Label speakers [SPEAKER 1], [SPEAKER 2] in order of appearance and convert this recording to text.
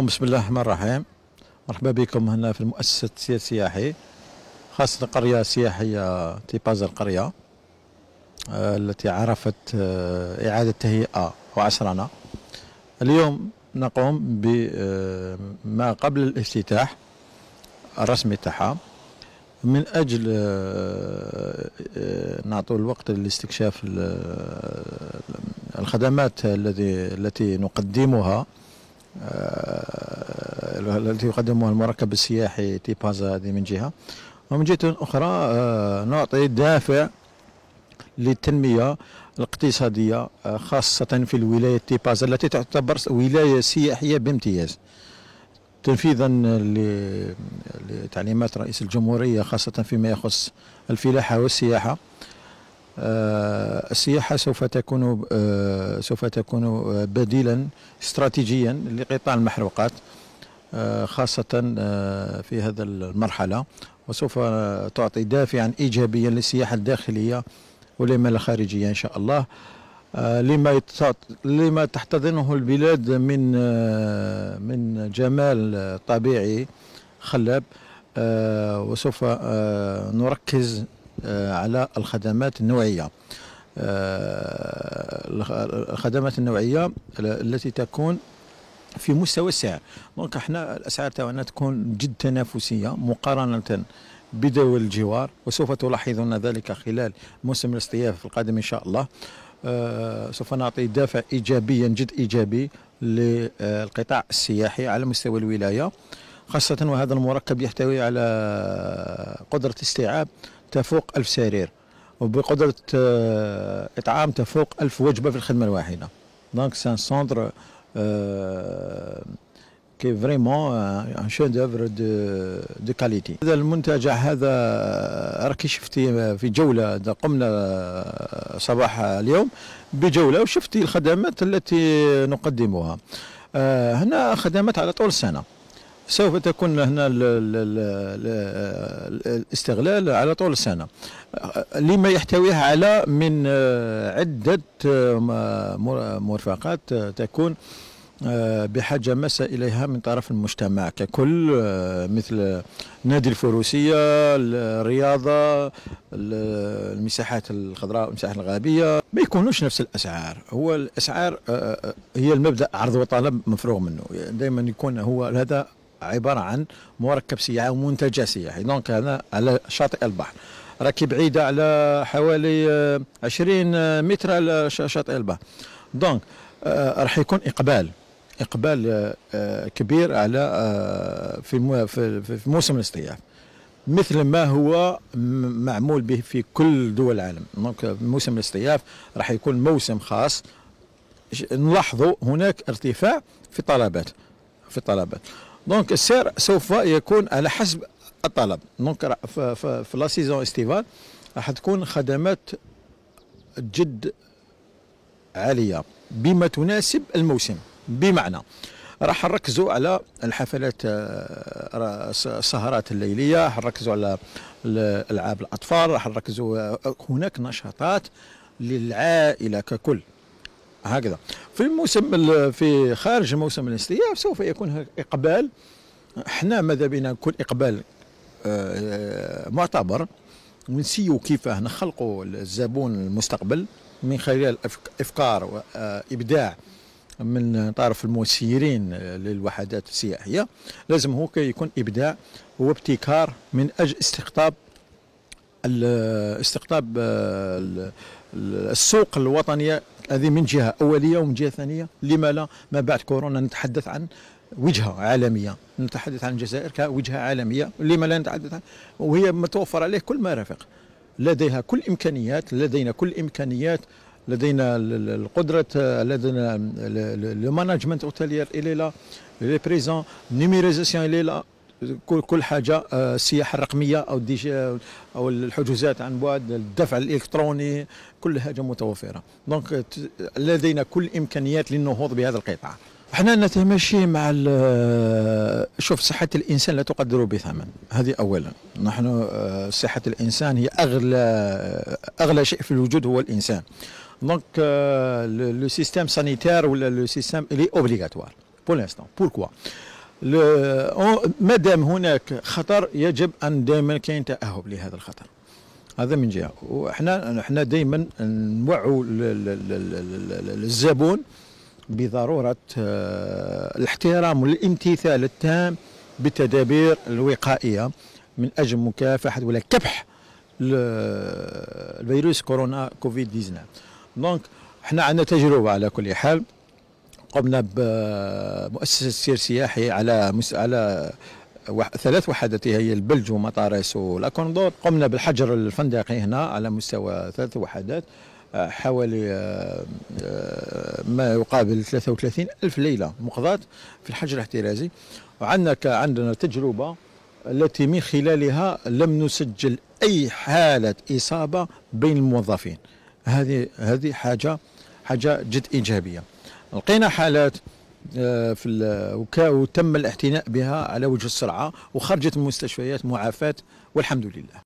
[SPEAKER 1] بسم الله الرحمن الرحيم مرحبا بكم هنا في المؤسسة السياحي خاصة القرية السياحية تيباز القرية آه، التي عرفت آه، إعادة تهيئة وعصرنا اليوم نقوم بما آه، قبل الافتتاح الرسمي تاعها من أجل نعطوا الوقت لاستكشاف الخدمات الذي التي نقدمها التي يقدمها المركب السياحي تيبازا هذه من جهه ومن جهه اخرى آه، نعطي دافع للتنميه الاقتصاديه آه، خاصه في الولايه تيبازا التي تعتبر ولايه سياحيه بامتياز تنفيذا لتعليمات رئيس الجمهوريه خاصه فيما يخص الفلاحه والسياحه آه، السياحة سوف تكون سوف تكون بديلا استراتيجيا لقطاع المحروقات آه، خاصة آه، في هذا المرحلة وسوف تعطي دافعا إيجابيا للسياحة الداخلية ولما الخارجية إن شاء الله آه، لما لما تحتضنه البلاد من من جمال طبيعي خلاب وسوف نركز على الخدمات النوعية الخدمات النوعية التي تكون في مستوى السعر دونك احنا الاسعار تاعنا تكون جد تنافسيه مقارنه بدول الجوار وسوف تلاحظون ذلك خلال موسم الاصطياف القادم ان شاء الله آه سوف نعطي دافع ايجابيا جد ايجابي للقطاع السياحي على مستوى الولايه خاصه وهذا المركب يحتوي على قدره استيعاب تفوق ألف سرير وبقدره آه، اطعام تفوق ألف وجبه في الخدمه الواحده دونك سان سونتر كي فريمون ان شو دوفر دو دو كاليتي هذا المنتجع هذا راكي شفتي في جوله قمنا آه، صباح اليوم بجوله وشفتي الخدمات التي نقدمها. آه، هنا خدمات على طول السنه. سوف تكون هنا الاستغلال على طول السنة آه، لما يحتويها على من عدة مرفقات تكون آه، بحاجة ماسة إليها من طرف المجتمع ككل آه، مثل نادي الفروسية الرياضة المساحات الخضراء والمساحات الغابية ما يكونوش نفس الأسعار هو الأسعار آه، هي المبدأ عرض وطلب مفروغ منه دائما يكون هو هذا عبارة عن مركب سياحي ومنتجع سياحي دونك هنا على شاطئ البحر راكي بعيدة على حوالي 20 متر على شاطئ البحر دونك راح يكون إقبال اقبال آه، آه، كبير على آه، في في موسم الاصطياف مثل ما هو معمول به في كل دول العالم دونك موسم الاصطياف راح يكون موسم خاص نلاحظوا هناك ارتفاع في الطلبات في الطلبات دونك السعر سوف يكون على حسب الطلب دونك في لا سيزون استيفال راح تكون خدمات جد عاليه بما تناسب الموسم بمعنى راح نركزوا على الحفلات آه، السهرات الليليه راح نركزوا على العاب الاطفال راح نركزوا آه، هناك نشاطات للعائله ككل هكذا في موسم في خارج موسم الاستياف سوف يكون اقبال احنا ماذا بنا نكون اقبال آه، معتبر ونسيو كيفاه نخلقوا الزبون المستقبل من خلال افكار وابداع من طرف المسيرين للوحدات السياحيه لازم هو يكون ابداع وابتكار من اجل استقطاب استقطاب آه، السوق الوطنيه هذه من جهه اوليه ومن جهه ثانيه لما لا ما بعد كورونا نتحدث عن وجهه عالميه نتحدث عن الجزائر كوجهه عالميه لما لا نتحدث عن وهي متوفر عليه كل مرافق لديها كل امكانيات لدينا كل امكانيات لدينا القدره لدينا لو مانجمنت اوتيلير الي لا لي بريزون نيميريزاسيون الي لا كل حاجه آه، السياحه الرقميه او او الحجوزات عن بعد الدفع الالكتروني كل حاجه متوفره دونك لدينا كل امكانيات للنهوض بهذا القطاع احنا نتماشي مع آه، شوف صحة الإنسان لا تقدر بثمن هذه أولا نحن آه، صحة الإنسان هي أغلى أغلى شيء في الوجود هو الإنسان دونك لو سيستيم سانيتير ولا لو سيستيم لي اوبليغاتوار بور لانستون بوركوا obligatoire ما دام هناك خطر يجب ان دائما كاين تاهب لهذا الخطر هذا من جهه وحنا حنا دائما نوعوا الزبون بضروره الاحترام والامتثال التام بالتدابير الوقائيه من اجل مكافحه ولا كبح الفيروس كورونا كوفيد 19 دونك احنا عندنا تجربه على كل حال قمنا بمؤسسه سير سياحي على مس... على ثلاث وحدات هي البلج ومطارس ولاكوندور قمنا بالحجر الفندقي هنا على مستوى ثلاث وحدات آه، حوالي آه، آه، ما يقابل 33 ألف ليلة مقضاة في الحجر الاحترازي وعندنا عندنا تجربة التي من خلالها لم نسجل أي حالة إصابة بين الموظفين هذه هذه حاجه حاجه جد ايجابيه لقينا حالات آه، في وتم الاعتناء بها على وجه السرعه وخرجت من المستشفيات معافاه والحمد لله